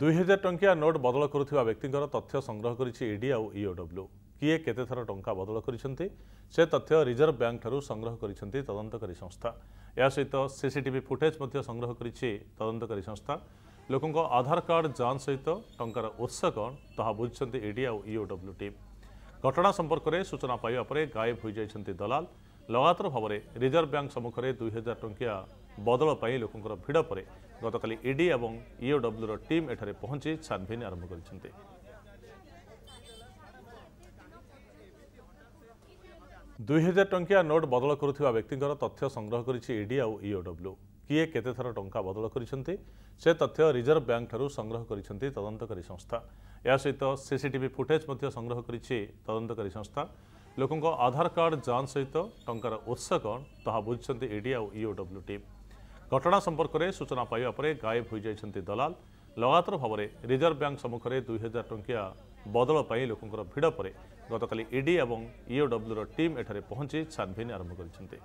ଦୁଇହଜାର ଟଙ୍କିଆ ନୋଟ୍ ବଦଳ କରୁଥିବା ବ୍ୟକ୍ତିଙ୍କର ତଥ୍ୟ ସଂଗ୍ରହ କରିଛି ଇଡି ଆଉ ଇଓଡବ୍ଲ୍ୟୁ କିଏ କେତେଥର ଟଙ୍କା ବଦଳ କରିଛନ୍ତି ସେ ତଥ୍ୟ ରିଜର୍ଭ ବ୍ୟାଙ୍କଠାରୁ ସଂଗ୍ରହ କରିଛନ୍ତି ତଦନ୍ତକାରୀ ସଂସ୍ଥା ଏହା ସହିତ ସିସିଟିଭି ଫୁଟେଜ୍ ମଧ୍ୟ ସଂଗ୍ରହ କରିଛି ତଦନ୍ତକାରୀ ସଂସ୍ଥା ଲୋକଙ୍କ ଆଧାର କାର୍ଡ଼ ଯାଞ୍ଚ ସହିତ ଟଙ୍କାର ଉତ୍ସ କ'ଣ ତାହା ବୁଝିଛନ୍ତି ଇଡି ଆଉ ଇଓଡବ୍ଲ୍ୟୁ ଟିମ୍ ଘଟଣା ସମ୍ପର୍କରେ ସୂଚନା ପାଇବା ପରେ ଗାୟବ ହୋଇଯାଇଛନ୍ତି ଦଲାଲ ଲଗାତାର ଭାବରେ ରିଜର୍ଭ ବ୍ୟାଙ୍କ ସମ୍ମୁଖରେ ଦୁଇହଜାର ଟଙ୍କିଆ ବଦଳ ପାଇଁ ଲୋକଙ୍କର ଭିଡ଼ ପରେ ଗତକାଲି ଇଡି ଏବଂ ଇଓଡବ୍ଲ୍ୟୁର ଟିମ୍ ଏଠାରେ ପହଞ୍ଚି ଛାନ୍ଭିନ୍ ଆରମ୍ଭ କରିଛନ୍ତି ଦୁଇହଜାର ଟଙ୍କିଆ ନୋଟ୍ ବଦଳ କରୁଥିବା ବ୍ୟକ୍ତିଙ୍କର ତଥ୍ୟ ସଂଗ୍ରହ କରିଛି ଇଡି ଆଉ ଇଓଡବ୍ଲ୍ୟୁ କିଏ କେତେଥର ଟଙ୍କା ବଦଳ କରିଛନ୍ତି ସେ ତଥ୍ୟ ରିଜର୍ଭ ବ୍ୟାଙ୍କଠାରୁ ସଂଗ୍ରହ କରିଛନ୍ତି ତଦନ୍ତକାରୀ ସଂସ୍ଥା ଏହା ସହିତ ସିସିଟିଭି ଫୁଟେଜ୍ ମଧ୍ୟ ସଂଗ୍ରହ କରିଛି ତଦନ୍ତକାରୀ ସଂସ୍ଥା ଲୋକଙ୍କ ଆଧାର କାର୍ଡ଼ ଯାଞ୍ଚ ସହିତ ଟଙ୍କାର ଉତ୍ସ କ'ଣ ତାହା ବୁଝିଛନ୍ତି ଇଡି ଆଉ ଇଓଡବ୍ଲ୍ୟୁ ଟିମ୍ ଘଟଣା ସମ୍ପର୍କରେ ସୂଚନା ପାଇବା ପରେ ଗାୟବ ହୋଇଯାଇଛନ୍ତି ଦଲାଲ ଲଗାତାର ଭାବରେ ରିଜର୍ଭ ବ୍ୟାଙ୍କ ସମ୍ମୁଖରେ ଦୁଇହଜାର ଟଙ୍କିଆ ବଦଳ ପାଇଁ ଲୋକଙ୍କର ଭିଡ଼ ପରେ ଗତକାଲି ଇଡି ଏବଂ ଇଓଡବ୍ଲ୍ୟୁର e ଟିମ୍ ଏଠାରେ ପହଞ୍ଚି ଛାନ୍ଭିନ୍ ଆରମ୍ଭ କରିଛନ୍ତି